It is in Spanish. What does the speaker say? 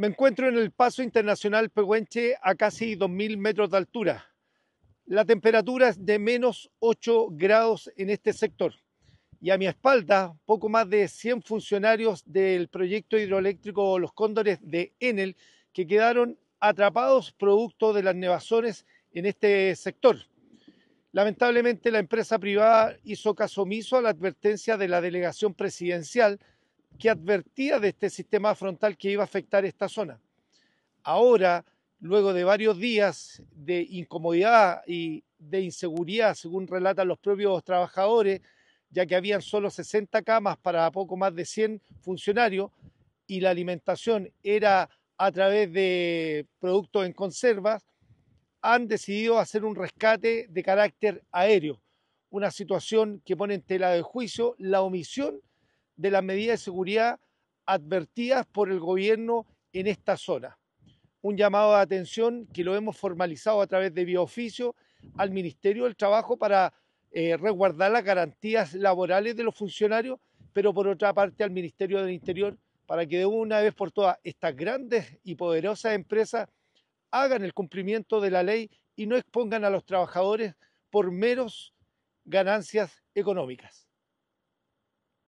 Me encuentro en el Paso Internacional Pehuenche a casi 2.000 metros de altura. La temperatura es de menos 8 grados en este sector. Y a mi espalda, poco más de 100 funcionarios del proyecto hidroeléctrico Los Cóndores de Enel que quedaron atrapados producto de las nevazones en este sector. Lamentablemente la empresa privada hizo caso omiso a la advertencia de la delegación presidencial que advertía de este sistema frontal que iba a afectar esta zona. Ahora, luego de varios días de incomodidad y de inseguridad, según relatan los propios trabajadores, ya que habían solo 60 camas para poco más de 100 funcionarios y la alimentación era a través de productos en conservas, han decidido hacer un rescate de carácter aéreo, una situación que pone en tela de juicio la omisión de las medidas de seguridad advertidas por el gobierno en esta zona. Un llamado de atención que lo hemos formalizado a través de biooficio al Ministerio del Trabajo para eh, resguardar las garantías laborales de los funcionarios, pero por otra parte al Ministerio del Interior para que de una vez por todas estas grandes y poderosas empresas hagan el cumplimiento de la ley y no expongan a los trabajadores por meros ganancias económicas.